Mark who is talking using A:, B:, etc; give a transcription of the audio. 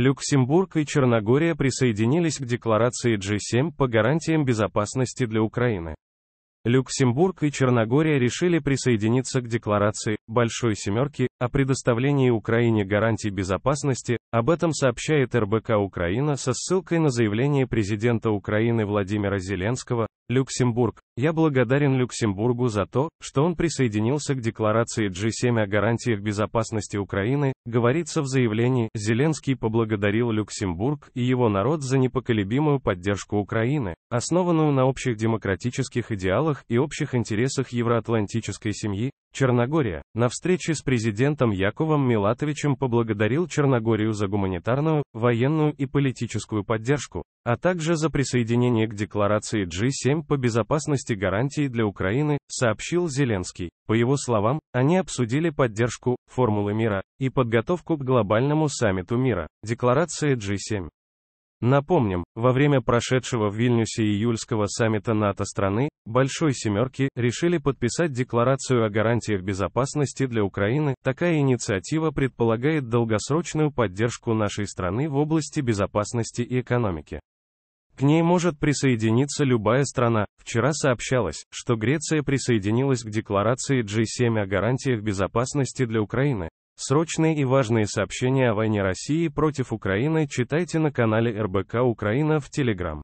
A: Люксембург и Черногория присоединились к декларации G7 по гарантиям безопасности для Украины. Люксембург и Черногория решили присоединиться к декларации «Большой семерки» о предоставлении Украине гарантий безопасности, об этом сообщает РБК Украина со ссылкой на заявление президента Украины Владимира Зеленского Люксембург. Я благодарен Люксембургу за то, что он присоединился к декларации G7 о гарантиях безопасности Украины, говорится в заявлении, Зеленский поблагодарил Люксембург и его народ за непоколебимую поддержку Украины, основанную на общих демократических идеалах и общих интересах евроатлантической семьи, Черногория, на встрече с президентом Яковом Милатовичем поблагодарил Черногорию за гуманитарную, военную и политическую поддержку, а также за присоединение к декларации G7 по безопасности гарантий для Украины, сообщил Зеленский. По его словам, они обсудили поддержку, формулы мира и подготовку к глобальному саммиту мира, декларация G7. Напомним, во время прошедшего в Вильнюсе июльского саммита НАТО страны «Большой семерки» решили подписать декларацию о гарантиях безопасности для Украины. Такая инициатива предполагает долгосрочную поддержку нашей страны в области безопасности и экономики. К ней может присоединиться любая страна. Вчера сообщалось, что Греция присоединилась к декларации G7 о гарантиях безопасности для Украины. Срочные и важные сообщения о войне России против Украины читайте на канале РБК Украина в Телеграм.